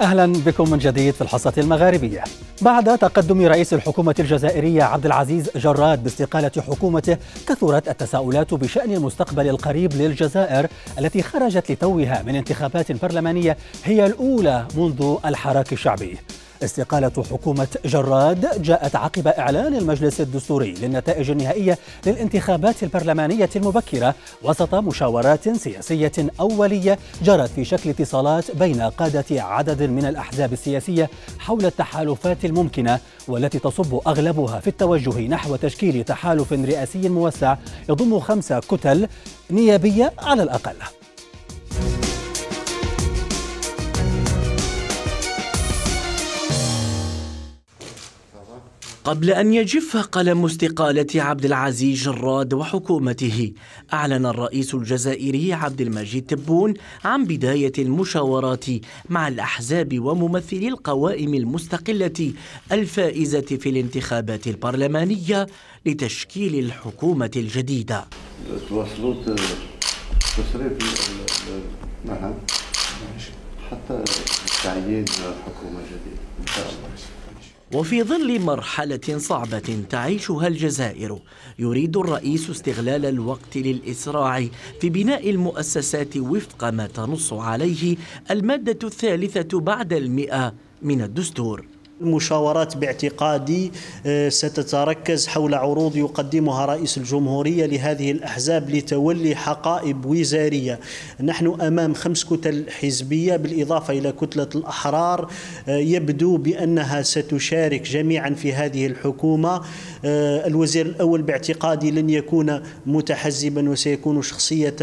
أهلا بكم من جديد في الحصة المغاربية بعد تقدم رئيس الحكومة الجزائرية عبد العزيز جراد باستقالة حكومته كثرت التساؤلات بشأن المستقبل القريب للجزائر التي خرجت لتوها من انتخابات برلمانية هي الأولى منذ الحراك الشعبي استقالة حكومة جراد جاءت عقب إعلان المجلس الدستوري للنتائج النهائية للانتخابات البرلمانية المبكرة وسط مشاورات سياسية أولية جرت في شكل اتصالات بين قادة عدد من الأحزاب السياسية حول التحالفات الممكنة والتي تصب أغلبها في التوجه نحو تشكيل تحالف رئاسي موسع يضم خمس كتل نيابية على الأقل قبل أن يجف قلم استقالة عبد العزيز جراد وحكومته أعلن الرئيس الجزائري عبد المجيد تبون عن بداية المشاورات مع الأحزاب وممثلي القوائم المستقلة الفائزة في الانتخابات البرلمانية لتشكيل الحكومة الجديدة تواصلوا تشريف نعم حتى تعيين حكومة جديدة إن شاء الله وفي ظل مرحلة صعبة تعيشها الجزائر يريد الرئيس استغلال الوقت للإسراع في بناء المؤسسات وفق ما تنص عليه المادة الثالثة بعد المئة من الدستور المشاورات باعتقادي آه، ستتركز حول عروض يقدمها رئيس الجمهورية لهذه الأحزاب لتولي حقائب وزارية نحن أمام خمس كتل حزبية بالإضافة إلى كتلة الأحرار آه، يبدو بأنها ستشارك جميعا في هذه الحكومة آه، الوزير الأول باعتقادي لن يكون متحزبا وسيكون شخصية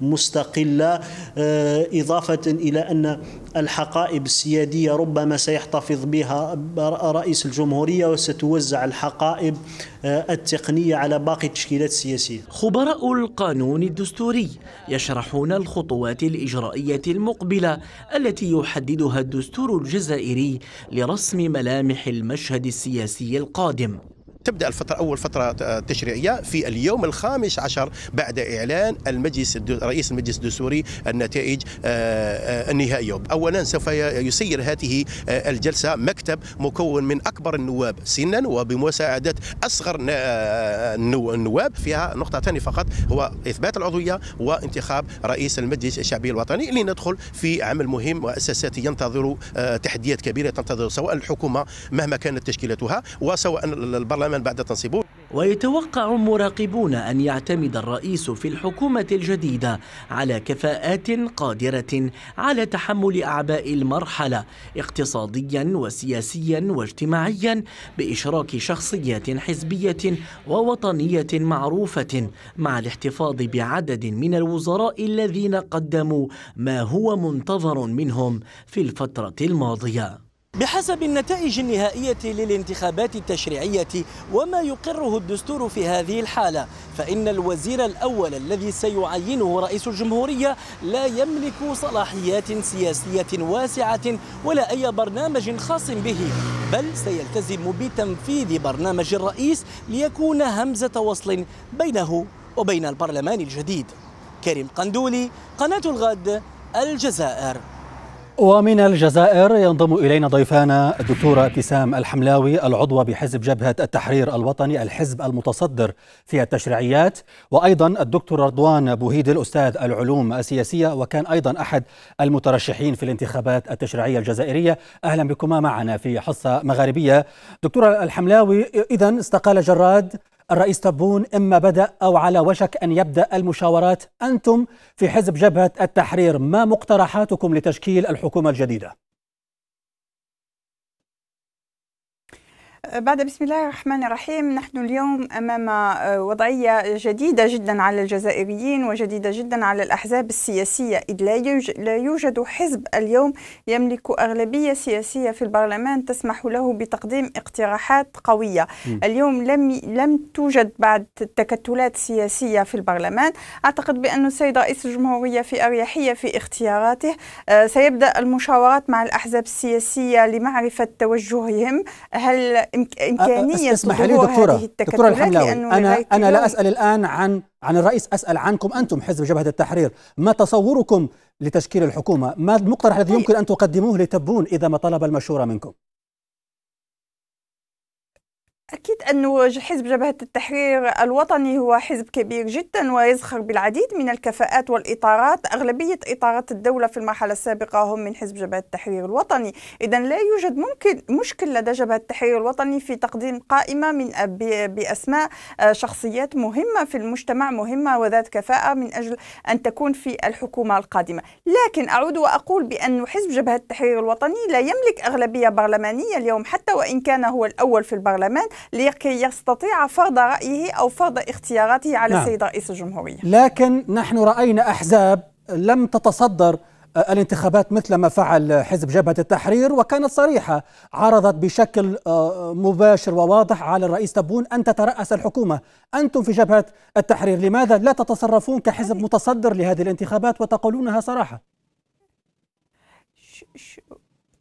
مستقلة آه، إضافة إلى أن الحقائب السيادية ربما سيحتفظ بها رئيس الجمهورية وستوزع الحقائب آه، التقنية على باقي التشكيلات السياسية خبراء القانون الدستوري يشرحون الخطوات الإجرائية المقبلة التي يحددها الدستور الجزائري لرسم ملامح المشهد السياسي القادم تبدا الفتره اول فتره آه، تشريعيه في اليوم الخامس عشر بعد اعلان المجلس رئيس المجلس الدستوري النتائج آه، آه، النهائيه اولا سوف يسير هذه الجلسه مكتب مكون من اكبر النواب سنا وبمساعده اصغر النواب فيها ثانيه فقط هو اثبات العضويه وانتخاب رئيس المجلس الشعبي الوطني لندخل في عمل مهم واساساتي ينتظر تحديات كبيره تنتظر سواء الحكومه مهما كانت تشكيلتها وسواء البرلمان تماما بعد تنصيبه ويتوقع مراقبون أن يعتمد الرئيس في الحكومة الجديدة على كفاءات قادرة على تحمل أعباء المرحلة اقتصاديا وسياسيا واجتماعيا بإشراك شخصيات حزبية ووطنية معروفة مع الاحتفاظ بعدد من الوزراء الذين قدموا ما هو منتظر منهم في الفترة الماضية بحسب النتائج النهائية للانتخابات التشريعية وما يقره الدستور في هذه الحالة فإن الوزير الأول الذي سيعينه رئيس الجمهورية لا يملك صلاحيات سياسية واسعة ولا أي برنامج خاص به بل سيلتزم بتنفيذ برنامج الرئيس ليكون همزة وصل بينه وبين البرلمان الجديد كريم قندولي قناة الغد الجزائر ومن الجزائر ينضم إلينا ضيفانا الدكتورة ابتسام الحملاوي العضوة بحزب جبهة التحرير الوطني الحزب المتصدر في التشريعيات وأيضا الدكتور رضوان بوهيد أستاذ العلوم السياسية وكان أيضا أحد المترشحين في الانتخابات التشريعية الجزائرية أهلا بكما معنا في حصة مغاربية دكتورة الحملاوي إذا استقال جراد الرئيس تبون إما بدأ أو على وشك أن يبدأ المشاورات أنتم في حزب جبهة التحرير ما مقترحاتكم لتشكيل الحكومة الجديدة؟ بعد بسم الله الرحمن الرحيم نحن اليوم امام آه، وضعيه جديده جدا على الجزائريين وجديده جدا على الاحزاب السياسيه اذ لا يوجد حزب اليوم يملك اغلبيه سياسيه في البرلمان تسمح له بتقديم اقتراحات قويه م. اليوم لم لم توجد بعد تكتلات سياسيه في البرلمان اعتقد بان السيد رئيس الجمهوريه في اريحيه في اختياراته آه، سيبدا المشاورات مع الاحزاب السياسيه لمعرفه توجههم هل امكانيه اسمح لي دكتوره دكتوره الحملاوي انا انا لا اسال الان عن عن الرئيس اسال عنكم انتم حزب جبهه التحرير ما تصوركم لتشكيل الحكومه ما المقترح الذي طيب. يمكن ان تقدموه لتبون اذا ما طلب المشوره منكم أكيد أن حزب جبهة التحرير الوطني هو حزب كبير جدا ويزخر بالعديد من الكفاءات والإطارات أغلبية إطارات الدولة في المرحلة السابقة هم من حزب جبهة التحرير الوطني إذا لا يوجد ممكن مشكل لدى جبهة التحرير الوطني في تقديم قائمة من بأسماء آه، شخصيات مهمة في المجتمع مهمة وذات كفاءة من أجل أن تكون في الحكومة القادمة لكن أعود وأقول بأن حزب جبهة التحرير الوطني لا يملك أغلبية برلمانية اليوم حتى وإن كان هو الأول في البرلمان لكي يستطيع فرض رأيه أو فرض اختياراته على نعم. السيد رئيس الجمهورية لكن نحن رأينا أحزاب لم تتصدر آه، الانتخابات مثل ما فعل حزب جبهة التحرير وكانت صريحة عرضت بشكل آه، مباشر وواضح على الرئيس تبون أن تترأس الحكومة أنتم في جبهة التحرير لماذا لا تتصرفون كحزب متصدر لهذه الانتخابات وتقولونها صراحة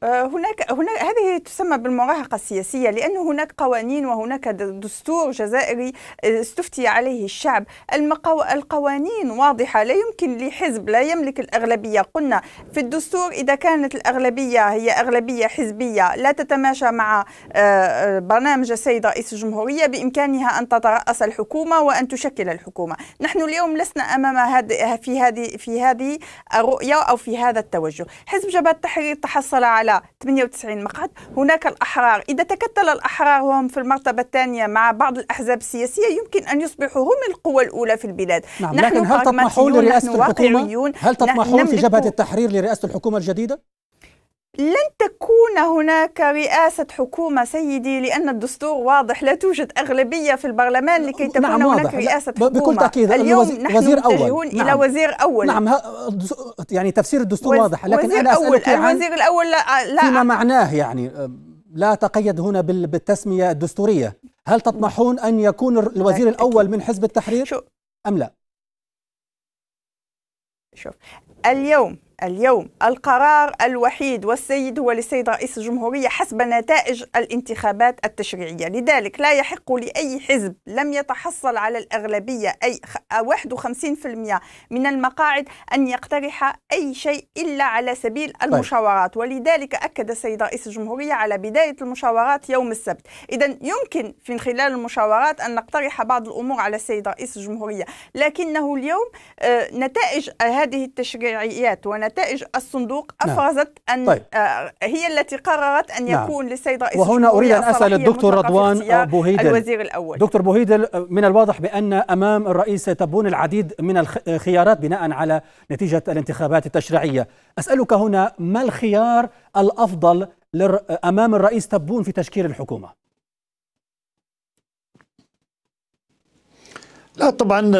آه، هناك هناك هذه تسمى بالمراهقة السياسية لأن هناك قوانين وهناك دستور جزائري آه، استفتي عليه الشعب المقو... القوانين واضحة لا يمكن لحزب لا يملك الأغلبية قلنا في الدستور إذا كانت الأغلبية هي أغلبية حزبية لا تتماشى مع آه، برنامج السيد رئيس الجمهورية بإمكانها أن تترأس الحكومة وأن تشكل الحكومة نحن اليوم لسنا أمام هذه في هذه في هذه الرؤية أو في هذا التوجه حزب جبهة التحرير تحصل على على 98 مقعد هناك الأحرار إذا تكتل الأحرار وهم في المرتبة الثانية مع بعض الأحزاب السياسية يمكن أن يصبحوا هم القوة الأولى في البلاد نعم نحن لكن هل تطمحون لرئاسة الحكومة؟ هل تطمحون في جبهة التحرير لرئاسة الحكومة الجديدة؟ لن تكون هناك رئاسة حكومة سيدي لأن الدستور واضح لا توجد أغلبية في البرلمان لكي نعم، تكون نعم هناك واضح. رئاسة حكومة بكل تأكيد اليوم وزير نحن وزير أول نعم. إلى وزير أول نعم يعني تفسير الدستور وز... واضح لكن وزير أنا أول عن يعني الوزير الأول لا, لا فيما معناه يعني لا تقيد هنا بالتسمية الدستورية هل تطمحون أن يكون الوزير الأول من حزب التحرير شو أم لا؟ شوف اليوم اليوم القرار الوحيد والسيد هو للسيد رئيس الجمهورية حسب نتائج الانتخابات التشريعية لذلك لا يحق لأي حزب لم يتحصل على الأغلبية أي 51% من المقاعد أن يقترح أي شيء إلا على سبيل طيب. المشاورات ولذلك أكد السيد رئيس الجمهورية على بداية المشاورات يوم السبت إذا يمكن من خلال المشاورات أن نقترح بعض الأمور على السيد رئيس الجمهورية لكنه اليوم آه، نتائج هذه التشريعيات ونتائج نتائج الصندوق أفرزت نعم. أن طيب. آه، هي التي قررت أن نعم. يكون نعم. للسيد رئيس وهنا أريد أن أسأل الدكتور رضوان بوهيدل الوزير الأول دكتور بوهيدل من الواضح بأن أمام الرئيس تبون العديد من الخيارات بناء على نتيجة الانتخابات التشريعية أسألك هنا ما الخيار الأفضل أمام الرئيس تبون في تشكيل الحكومة لا طبعا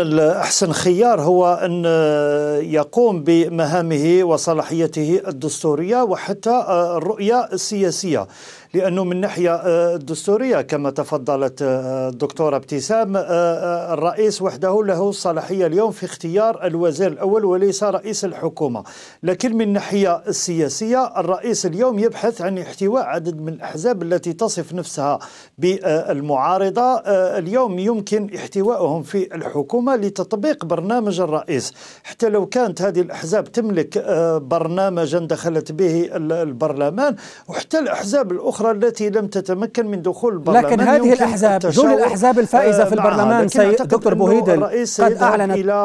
احسن خيار هو ان يقوم بمهامه وصلاحيته الدستوريه وحتى الرؤيه السياسيه لأنه من ناحية الدستورية آه، كما تفضلت الدكتورة آه، ابتسام آه، الرئيس وحده له الصلاحية اليوم في اختيار الوزير الأول وليس رئيس الحكومة لكن من ناحية السياسية الرئيس اليوم يبحث عن احتواء عدد من الأحزاب التي تصف نفسها بالمعارضة اليوم يمكن احتوائهم في الحكومة لتطبيق برنامج الرئيس حتى لو كانت هذه الأحزاب تملك برنامجا دخلت به البرلمان وحتى الأحزاب الأخرى الأخرى التي لم تتمكن من دخول البرلمان لكن هذه الأحزاب دول الأحزاب الفائزة في آه، نعم، البرلمان سي دكتور بوهيدن قد أعلن إلى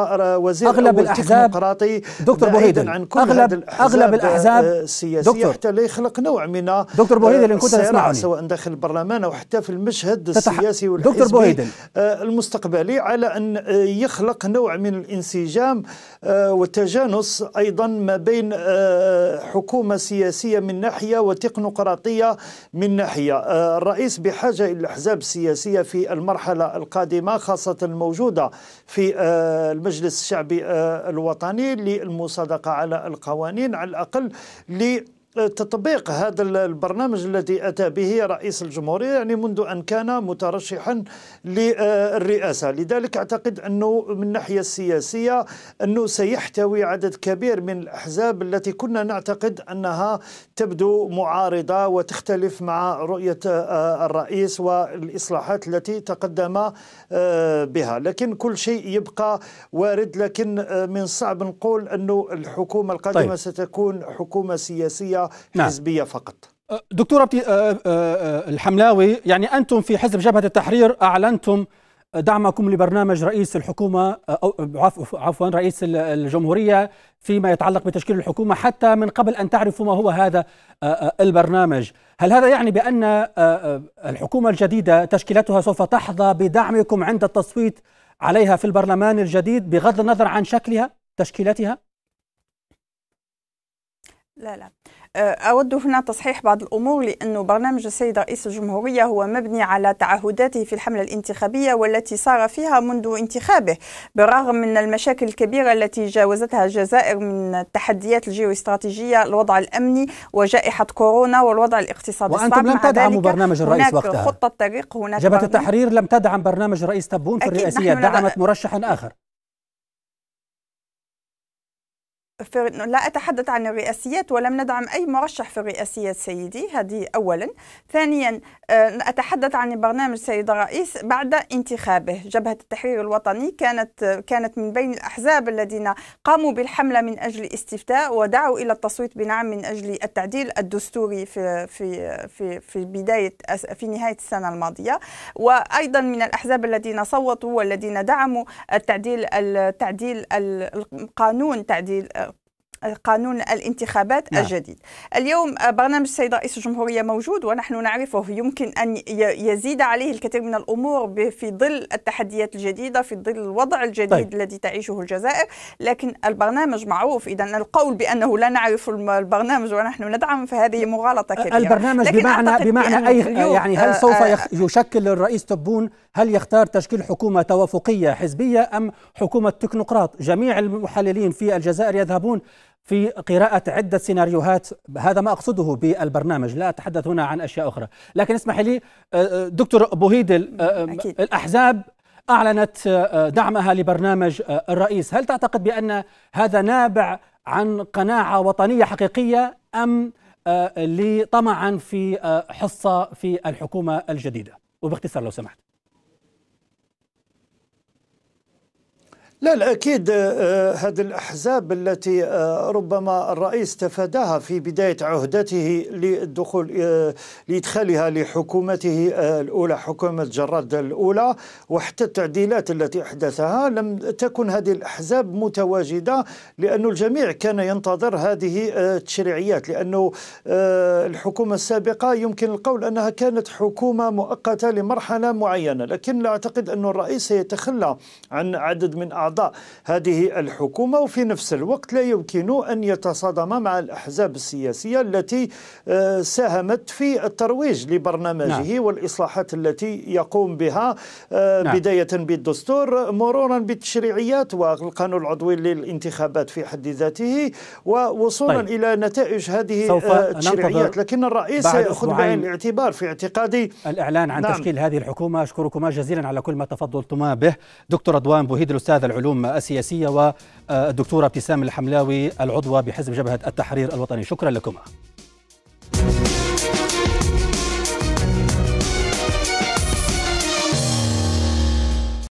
وزير أغلب الأحزاب دكتور بوهيدن عن كل أغلب الأحزاب أغلب الأحزاب آه، السياسية دكتور حتى لا يخلق نوع من دكتور بوهيدل إن كنت تسمعني سواء داخل البرلمان أو حتى في المشهد السياسي والحزبي دكتور بوهيدل آه، المستقبلي على أن يخلق نوع من الانسجام والتجانس أيضا ما بين حكومة سياسية من ناحية وتكنوقراطية من ناحية آه، الرئيس بحاجة إلى الأحزاب السياسية في المرحلة القادمة خاصة الموجودة في آه، المجلس الشعبي آه، الوطني للمصادقة على القوانين على الأقل لي تطبيق هذا البرنامج الذي أتى به رئيس الجمهورية يعني منذ أن كان مترشحا للرئاسة لذلك أعتقد أنه من الناحية السياسية أنه سيحتوي عدد كبير من الأحزاب التي كنا نعتقد أنها تبدو معارضة وتختلف مع رؤية آه، الرئيس والإصلاحات التي تقدم آه، بها لكن كل شيء يبقى وارد لكن آه، من صعب نقول أنه الحكومة القادمة طيب. ستكون حكومة سياسية نعم. حزبية فقط أه، دكتور أه، أه، الحملاوي يعني أنتم في حزب جبهة التحرير أعلنتم دعمكم لبرنامج رئيس الحكومة أو عفوا رئيس الجمهورية فيما يتعلق بتشكيل الحكومة حتى من قبل أن تعرفوا ما هو هذا البرنامج هل هذا يعني بأن الحكومة الجديدة تشكيلتها سوف تحظى بدعمكم عند التصويت عليها في البرلمان الجديد بغض النظر عن شكلها تشكيلتها؟ لا لا أه، أود هنا تصحيح بعض الأمور لأن برنامج السيد رئيس الجمهورية هو مبني على تعهداته في الحملة الانتخابية والتي سار فيها منذ انتخابه بالرغم من المشاكل الكبيرة التي جاوزتها الجزائر من التحديات الجيواستراتيجية الوضع الأمني وجائحة كورونا والوضع الاقتصادي وأنتم الصعب لم تدعموا برنامج الرئيس هناك وقتها خطة طريق هناك جبهة التحرير لم تدعم برنامج الرئيس تبون في الرئاسية دعمت مرشحا آخر في لا أتحدث عن الرئاسيات ولم ندعم أي مرشح في الرئاسيات سيدي هذه أولا ثانيا آه، أتحدث عن برنامج سيد الرئيس بعد انتخابه جبهة التحرير الوطني كانت كانت من بين الأحزاب الذين قاموا بالحملة من أجل استفتاء ودعوا إلى التصويت بنعم من أجل التعديل الدستوري في في في في بداية في نهاية السنة الماضية وأيضا من الأحزاب الذين صوتوا والذين دعموا التعديل التعديل القانون تعديل آه، قانون الانتخابات نعم. الجديد اليوم آه، برنامج السيد رئيس الجمهورية موجود ونحن نعرفه يمكن أن يزيد عليه الكثير من الأمور في ظل التحديات الجديدة في ظل الوضع الجديد طيب. الذي تعيشه الجزائر لكن البرنامج معروف إذا القول بأنه لا نعرف البرنامج ونحن ندعم فهذه مغالطة كبيرة البرنامج بمعنى, بمعنى أي يعني هل آه، سوف آه يشكل الرئيس تبون هل يختار تشكيل حكومة توافقية حزبية أم حكومة تكنوقراط جميع المحللين في الجزائر يذهبون في قراءة عدة سيناريوهات هذا ما أقصده بالبرنامج لا أتحدث هنا عن أشياء أخرى لكن اسمح لي آه، آه، دكتور بوهيد آه، الأحزاب أعلنت دعمها لبرنامج الرئيس هل تعتقد بأن هذا نابع عن قناعة وطنية حقيقية أم لطمعا في حصة في الحكومة الجديدة وباختصار لو سمحت لا لا أكيد آه، آه، هذه الأحزاب التي آه، ربما الرئيس تفاداها في بداية عهدته للدخول لإدخالها لحكومته الأولى حكومة جراد الأولى وحتى التعديلات التي أحدثها لم تكن هذه الأحزاب متواجدة لأن الجميع كان ينتظر هذه التشريعيات لأنه الحكومة السابقة يمكن القول أنها كانت حكومة مؤقتة لمرحلة معينة لكن لا أعتقد أن الرئيس سيتخلى عن عدد من أعضاء أعضاء هذه الحكومة وفي نفس الوقت لا يمكن أن يتصادم مع الأحزاب السياسية التي آه، ساهمت في الترويج لبرنامجه نعم. والإصلاحات التي يقوم بها آه، نعم. بداية بالدستور مرورا بالتشريعيات والقانون العضوي للانتخابات في حد ذاته ووصولا طيب. إلى نتائج هذه آه، سوف التشريعيات لكن الرئيس سيأخذ بعين الاعتبار في اعتقادي الإعلان عن نعم. تشكيل هذه الحكومة أشكركما جزيلا على كل ما تفضلتما به دكتور أدوان بوهيد الأستاذ العلوم العلوم السياسية والدكتورة ابتسام الحملاوي العضوة بحزب جبهة التحرير الوطني شكرا لكما